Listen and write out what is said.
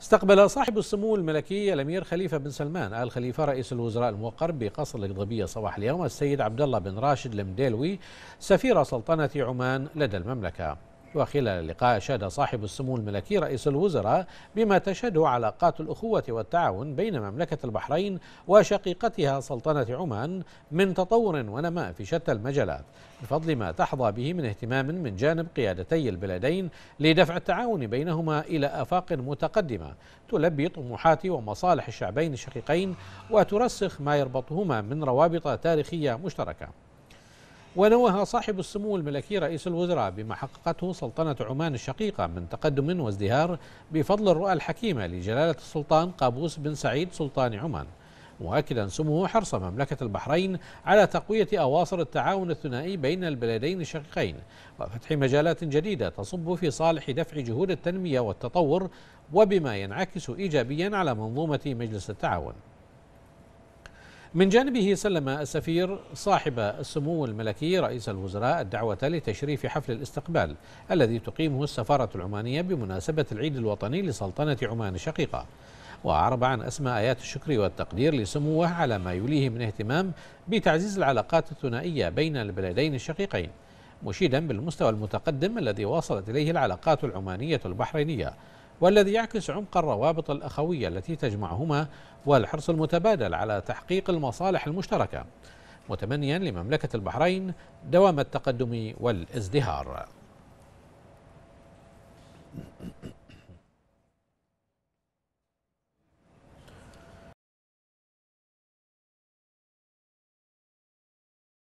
استقبل صاحب السمو الملكي الامير خليفه بن سلمان ال خليفه رئيس الوزراء الموقر بقصر القضبيه صباح اليوم السيد عبد الله بن راشد المديلوي سفير سلطنه عمان لدى المملكه وخلال اللقاء أشاد صاحب السمو الملكي رئيس الوزراء بما تشهده علاقات الأخوة والتعاون بين مملكة البحرين وشقيقتها سلطنة عمان من تطور ونماء في شتى المجالات بفضل ما تحظى به من اهتمام من جانب قيادتي البلدين لدفع التعاون بينهما إلى آفاق متقدمة تلبي طموحات ومصالح الشعبين الشقيقين وترسخ ما يربطهما من روابط تاريخية مشتركة ونوه صاحب السمو الملكي رئيس الوزراء بما حققته سلطنة عمان الشقيقة من تقدم وازدهار بفضل الرؤى الحكيمة لجلالة السلطان قابوس بن سعيد سلطان عمان مؤكدا سموه حرص مملكة البحرين على تقوية أواصر التعاون الثنائي بين البلدين الشقيقين وفتح مجالات جديدة تصب في صالح دفع جهود التنمية والتطور وبما ينعكس إيجابيا على منظومة مجلس التعاون من جانبه سلم السفير صاحب السمو الملكي رئيس الوزراء الدعوة لتشريف حفل الاستقبال الذي تقيمه السفارة العمانية بمناسبة العيد الوطني لسلطنة عمان الشقيقة وأعرب عن أسماء آيات الشكر والتقدير لسموه على ما يوليه من اهتمام بتعزيز العلاقات الثنائية بين البلدين الشقيقين مشيدا بالمستوى المتقدم الذي وصلت إليه العلاقات العمانية البحرينية والذي يعكس عمق الروابط الاخويه التي تجمعهما والحرص المتبادل على تحقيق المصالح المشتركه متمنيا لمملكه البحرين دوام التقدم والازدهار